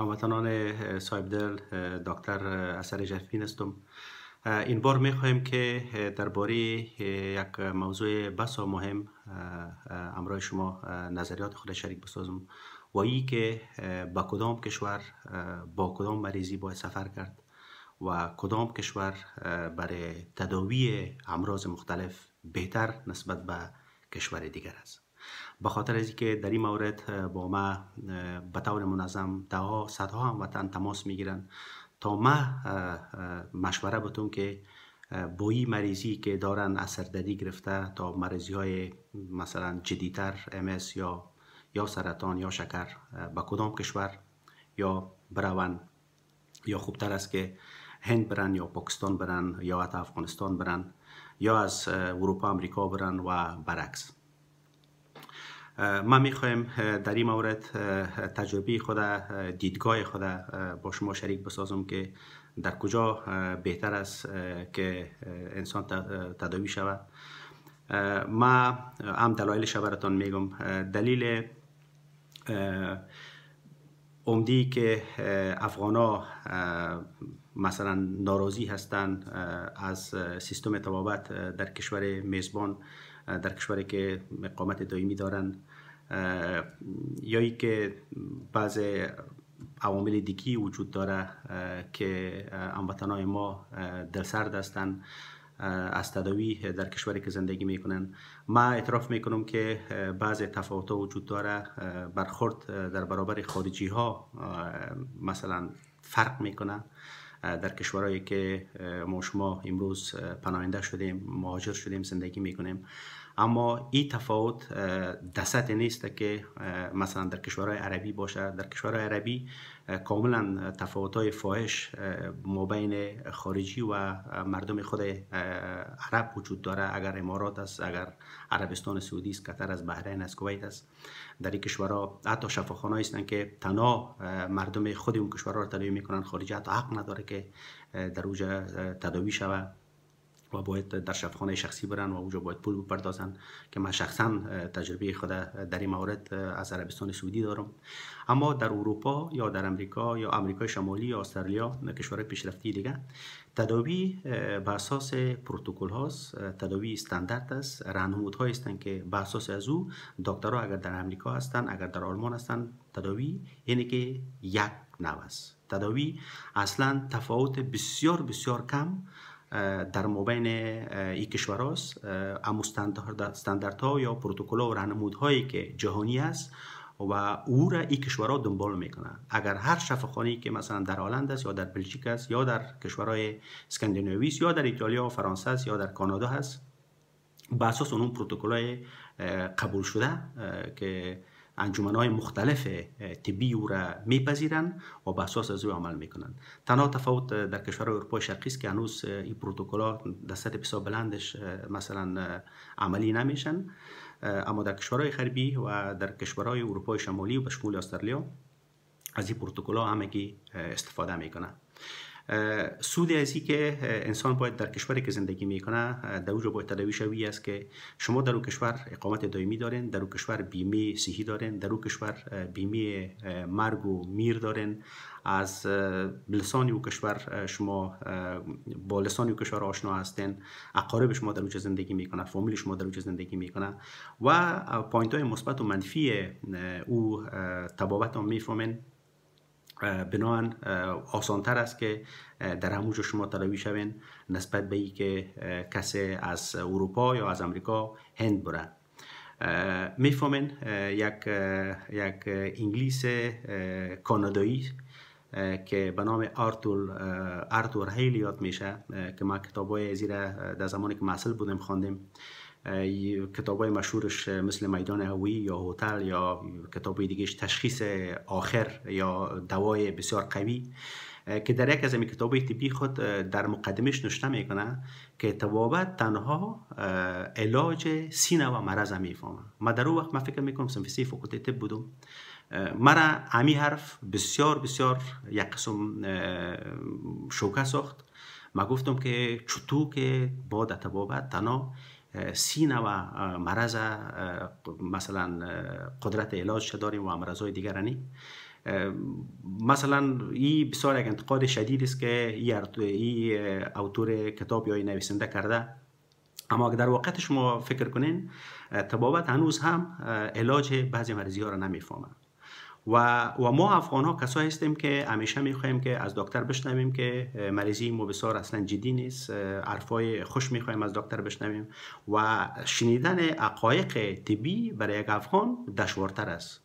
هموطنان صاحب دل دکتر اثر جرفین هستم این بار می خواهیم که درباره یک موضوع بسا مهم امرای شما نظریات خود شریک بسازم و ای که با کدام کشور با کدام مریضی باید سفر کرد و کدام کشور برای تداوی امراض مختلف بهتر نسبت به کشور دیگر است به خاطر از که در این مورد با ما به طور منظم تا صدها هم وطن تماس میگیرن تا ما مشوره بتون که با این مریضی که دارن دادی گرفته تا مریضی های مثلا جدیتر MS یا یا سرطان یا شکر به کدام کشور یا برون یا خوبتر است که هند برن یا پاکستان برن یا حتی افغانستان برن یا از اروپا امریکا برن و برعکس ما میخوایم در این مورد تجربه خود دیدگاه خود با شما شریک بسازم که در کجا بهتر است که انسان تداوی شود ما هم دلایل براتان میگم دلیل عمدی که افغان ها مثلا ناراضی هستند از سیستم طبابت در کشور میزبان در کشوری که اقامت دائمی دارند یا ای که بعض عوامل دیگی وجود داره که هموطنان ما در سرد هستند از تداوی در کشوری که زندگی میکنن ما اعتراف میکنم که بعض تفاوت وجود داره برخورد در برابر خارجی ها مثلا فرق میکنه در کشورهایی که ما شما امروز پناهنده شدیم مهاجر شدیم زندگی میکنیم اما این تفاوت دست نیست که مثلا در کشورهای عربی باشه در کشورهای عربی کاملا تفاوت های فاحش مابین خارجی و مردم خود عرب وجود داره اگر امارات است اگر عربستان سعودی است قطر از بحرین است کویت است در این کشورها حتی شفاخانه هستند که تنها مردم خود اون کشورها را تداوی میکنن خارجی حتی حق نداره که در اوجه تداوی شود و باید در شفخانه شخصی برن و اونجا باید پول بپردازن که من شخصا تجربه خود در این مورد از عربستان سعودی دارم اما در اروپا یا در امریکا یا امریکا شمالی یا استرالیا کشورهای پیشرفتی دیگه تداوی بر اساس پروتکل هاست تداوی استاندارد است رنمود های که بر اساس از او دکترها اگر در امریکا هستند اگر در آلمان هستند تداوی یعنی که یک نو است تداوی اصلا تفاوت بسیار بسیار کم در مبین این کشور هاست اما ها یا پروتکل ها و رهنمود هایی که جهانی است و او را این کشورها دنبال میکنه اگر هر شفاخانه که مثلا در هلند است یا در بلژیک است یا در کشورهای اسکاندیناوی است یا در ایتالیا و فرانسه است یا در کانادا هست به اساس اون پروتکل های قبول شده که های مختلف طبی او را میپذیرند و به اساس از او عمل میکنند تنها تفاوت در کشور اروپا شرقی است که هنوز این ها در سطح بسیار بلندش مثلا عملی نمیشن اما در کشورهای غربی و در کشورهای اروپای شمالی و به شمول استرالیا از این پروتکل‌ها همگی استفاده میکنند سود از که انسان باید در کشوری که زندگی میکنه در اوجا باید تلوی شوی است که شما در او کشور اقامت دائمی دارین در او کشور بیمه صحی دارین در او کشور بیمه مرگ و میر دارین از لسان او کشور شما با لسان او کشور آشنا هستین اقارب شما در اوجا زندگی میکنه فامیل شما در اوجا زندگی میکنه و پوینت های مثبت و منفی او تبابت هم میفهمین بنان آسانتر است که در همونجا شما تلاوی شوین نسبت به ای که کسی از اروپا یا از امریکا هند بره می یک یک انگلیس کانادایی که به نام آرتور آرتور هیل یاد میشه که ما کتابای زیره در زمانی که محصل بودیم خواندیم کتاب های مشهورش مثل میدان هوی یا هتل یا کتاب دیگهش تشخیص آخر یا دوای بسیار قوی که در یک از این کتاب طبی خود در مقدمش نشته میکنه که توابت تنها علاج سینه و مرض میفهمه ما در اون وقت من فکر میکنم سنفیسی فکلته طب بودم مرا امی حرف بسیار بسیار یک قسم شوکه ساخت ما گفتم که چطور که با در تنها سی و مرض مثلا قدرت علاج داریم و مرض های دیگر نی مثلا این بسیار یک انتقاد شدید است که این اوتور کتاب یا نویسنده کرده اما در واقع شما فکر کنین طبابت هنوز هم علاج بعضی مرضی ها را نمیفهمه و, و ما افغان ها کسایی هستیم که همیشه میخوایم که از دکتر بشنویم که مریضی بسیار اصلا جدی نیست عرفای خوش میخوایم از دکتر بشنویم و شنیدن حقایق طبی برای یک افغان دشوارتر است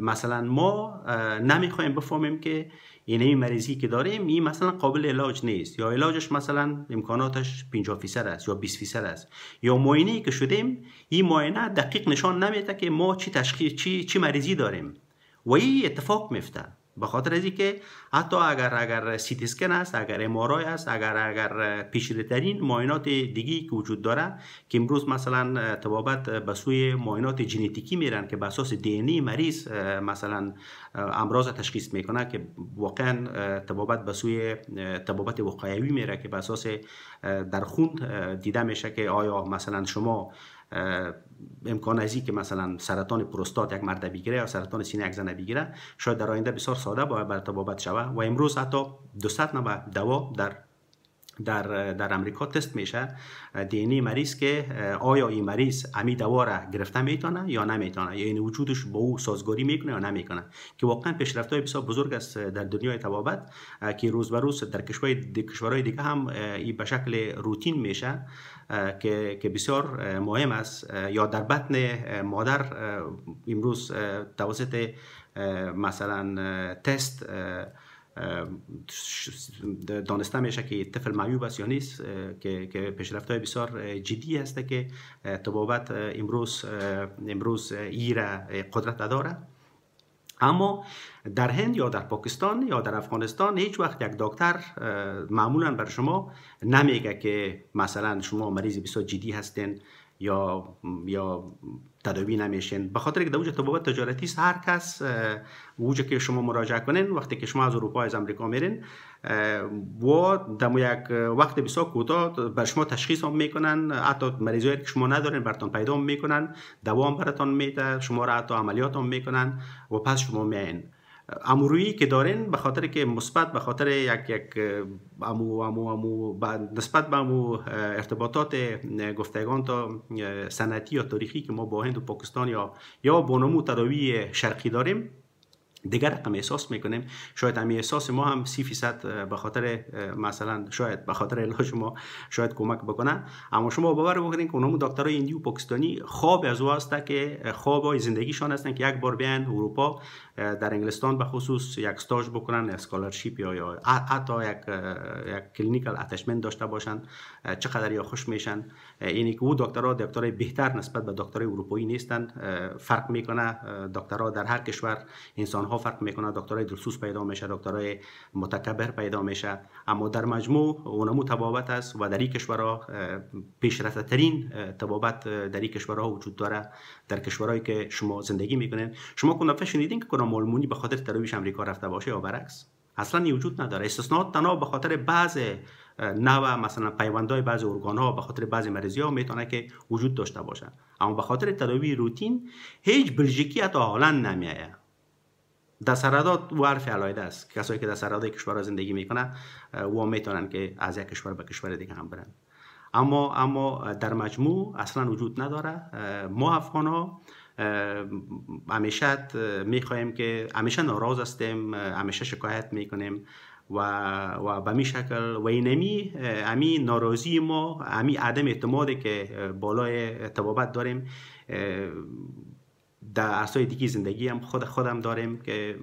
مثلا ما نمیخوایم بفهمیم که یعنی این مریضی که داریم این مثلا قابل علاج نیست یا علاجش مثلا امکاناتش 50 فیصد است یا 20 فیصد است یا معاینه که شدیم این معاینه دقیق نشان نمیده که ما چی تشخیص چی چی مریضی داریم و این اتفاق میفته به خاطر از که حتی اگر اگر سیتی اسکن است اگر ام است اگر اگر ترین معاینات دیگی که وجود داره که امروز مثلا تبابت به سوی معاینات ژنتیکی میرن که به اساس دی مریض مثلا امراض تشخیص میکنه که واقعا تبابت به سوی تبابت وقایوی میره که به اساس در خون دیده میشه که آیا مثلا شما امکان ازی که مثلا سرطان پروستات یک مرد بگیره یا سرطان سینه یک زن بگیره شاید در آینده بسیار ساده باید بر بابت شوه و امروز حتی 200 نوع دوا در در, در امریکا تست میشه دینی مریض که آیا این مریض امی دوا را گرفته میتونه یا نمیتونه یعنی وجودش با او سازگاری میکنه یا نمیکنه که واقعا پیشرفت های بسیار بزرگ است در دنیای تبابت که روز به روز در کشورهای دیگه هم این به شکل روتین میشه که که بسیار مهم است یا در بطن مادر امروز توسط مثلا تست دانسته میشه که طفل معیوب است یا نیست که که پیشرفت های بسیار جدی است که تبابت امروز امروز ایر قدرت نداره اما در هند یا در پاکستان یا در افغانستان هیچ وقت یک دکتر معمولا بر شما نمیگه که مثلا شما مریض بسیار جدی هستین یا یا تداوی نمیشین به خاطر که در تبوبات تبابت تجارتی است هر کس وجه که شما مراجعه کنین وقتی که شما از اروپا از امریکا میرین و دمو یک وقت بسیار کوتاه بر شما تشخیص هم میکنن حتی مریضایی که شما ندارین براتون پیدا میکنن دوام براتون میده شما را حتی عملیات هم میکنن و پس شما میین امورویی که دارین به خاطر که مثبت به خاطر یک یک امو امو امو با نسبت به امو ارتباطات گفتگان تا سنتی یا تاریخی که ما با هند و پاکستان یا یا با نمو تداوی شرقی داریم دیگر رقم احساس میکنیم شاید همین احساس ما هم سی فیصد به خاطر مثلا شاید به خاطر علاج ما شاید کمک بکنه اما شما باور بکنید که اونام دکترای هندی و پاکستانی خواب از او که خواب های زندگیشان هستن که یک بار بیان اروپا در انگلستان به خصوص یک ستاج بکنن یک سکالرشیپ یا, یا حتی یک, یک کلینیکل اتشمنت داشته باشن چقدر یا خوش میشن اینی که او دکترها دکترای بهتر نسبت به دکترای اروپایی نیستن فرق میکنه دکترها در هر کشور انسان ها فرق میکنه دکترای دلسوس پیدا میشه دکترای متکبر پیدا میشه اما در مجموع اونمو تبابت است و در این کشورها پیشرفته ترین تبابت در این کشورها وجود داره در کشورهایی که شما زندگی میکنین شما کنفه شنیدین که ملمونی به خاطر ترویج امریکا رفته باشه یا برعکس اصلا وجود نداره استثنات تنها به خاطر بعض نو مثلا پیوندهای بعض ارگان ها به خاطر بعض مریضی ها میتونه که وجود داشته باشه اما به خاطر تداوی روتین هیچ بلژیکی حتی حالا نمیایه در سرادات و حرف علایده است کسایی که در سرادات کشور زندگی میکنن و میتونن که از یک کشور به کشور دیگه هم برن اما اما در مجموع اصلا وجود نداره ما افغان ها همیشه میخوایم که همیشه ناراض هستیم همیشه شکایت میکنیم و و به می شکل و اینمی امی ناراضی ما امی عدم اعتمادی که بالای تبابت داریم در عرصای دیگه زندگی هم خود خودم داریم که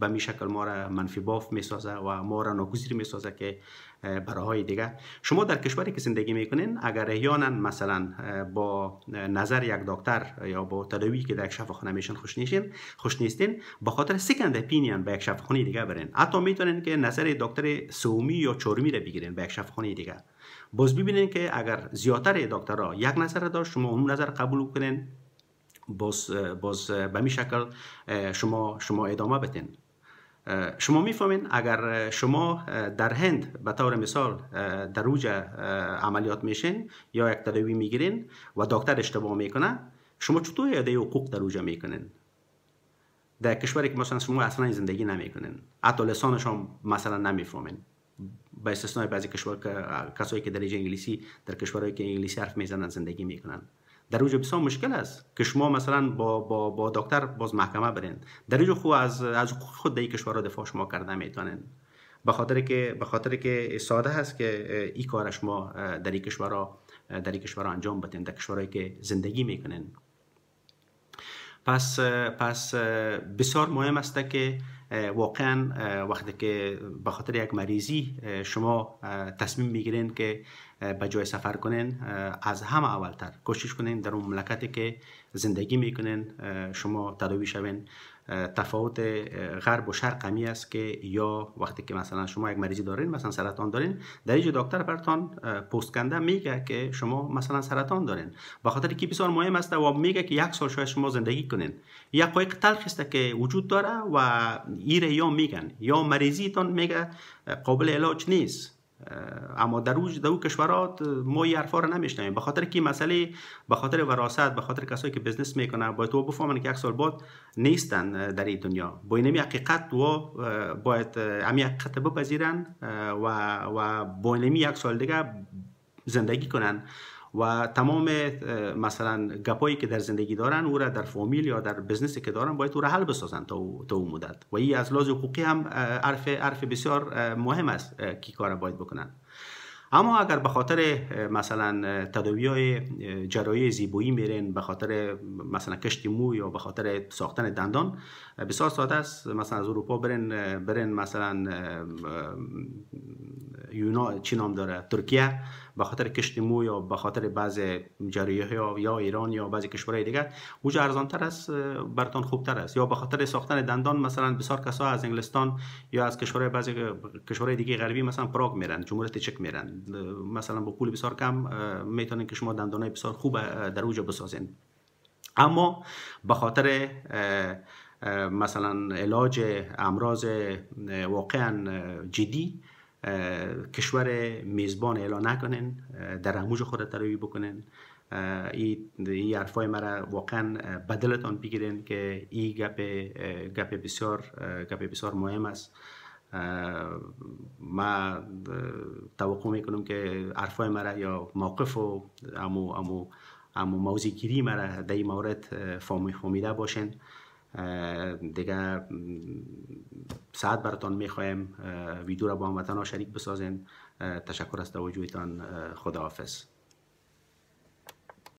به می شکل ما را منفی باف می سازه و ما را ناگزیر می سازه که برای دیگه شما در کشوری که زندگی میکنین اگر احیانا مثلا با نظر یک دکتر یا با تداوی که در یک شفاخانه میشن خوش نیستین خوش نیستین به خاطر سکند اپینین به یک شفاخانه دیگه برین حتی میتونین که نظر دکتر سومی یا چورمی را بگیرین به یک شفاخانه دیگه باز ببینین که اگر زیاتر دکترها یک نظر داشت شما اون نظر قبول کنین باز, باز به می شکل شما, شما ادامه بتین شما میفهمین اگر شما در هند به طور مثال در روج عملیات میشین یا یک تداوی میگیرین و دکتر اشتباه میکنه شما چطور یادی حقوق در روج میکنین در کشوری که مثلا شما اصلا زندگی نمیکنین حتی لسانش هم مثلا نمیفهمین با استثنای بعضی کشور که کسایی که درجه انگلیسی در کشورهایی که انگلیسی حرف میزنن زندگی میکنن در اوج بسیار مشکل است که شما مثلا با با با دکتر باز محکمه برین در اوج خود از از خود دای کشور را دفاع شما کرده میتونین به خاطر که که ساده هست که این کار شما در این کشور در انجام بدین در کشورهایی که زندگی میکنین پس پس بسیار مهم است که واقعا وقتی که به خاطر یک مریضی شما تصمیم میگیرین که به جای سفر کنین از همه اولتر کوشش کنین در اون مملکتی که زندگی میکنین شما تداوی شوین تفاوت غرب و شرق همی است که یا وقتی که مثلا شما یک مریضی دارین مثلا سرطان دارین در اینجا دکتر برتان پست کنده میگه که شما مثلا سرطان دارین به خاطر که بسیار مهم است و میگه که یک سال شاید شما زندگی کنین یک قایق تلخ است که وجود داره و ایره یا میگن یا مریضیتان میگه قابل علاج نیست اما در او او کشورات ما این حرفا رو نمیشنویم به خاطر که مسئله به خاطر وراثت به خاطر کسایی که بزنس میکنن باید تو بفهمن که یک سال بعد نیستن در این دنیا با این حقیقت و باید همین حقیقت بپذیرن و و با یک سال دیگه زندگی کنن و تمام مثلا گپایی که در زندگی دارن او را در فامیل یا در بزنسی که دارن باید او را حل بسازن تا او, او مدت و این از لحاظ حقوقی هم عرف, عرف بسیار مهم است کی کار باید بکنن اما اگر به خاطر مثلا تداوی های جرایی زیبایی میرن، به خاطر مثلا کشت مو یا به خاطر ساختن دندان بسیار ساده است مثلا از اروپا برین برین مثلا یونا چی نام داره ترکیه به خاطر کشت مو یا به خاطر بعض جریه یا یا ایران یا بعضی کشورهای دیگه اوج ارزان تر است برتون خوب تر است یا به خاطر ساختن دندان مثلا بسیار کسا از انگلستان یا از کشورهای بعضی کشورهای دیگه غربی مثلا پراگ میرن جمهوریت چک میرن مثلا با پول بسیار کم میتونن که شما دندانای بسیار خوب در اوج بسازین اما به خاطر مثلا علاج امراض واقعا جدی کشور میزبان اعلان نکنین در اموج خود روی بکنین این ای حرفای مرا واقعا بدلتان بگیرین که این گپ گپ بسیار بسیار مهم است ما توقع میکنم که حرفای مرا یا موقف و امو امو امو مرا در این مورد فهمیده باشین دیگه ساعت براتان میخوایم ویدیو را با ها شریک بسازین تشکر از توجهتان خداحافظ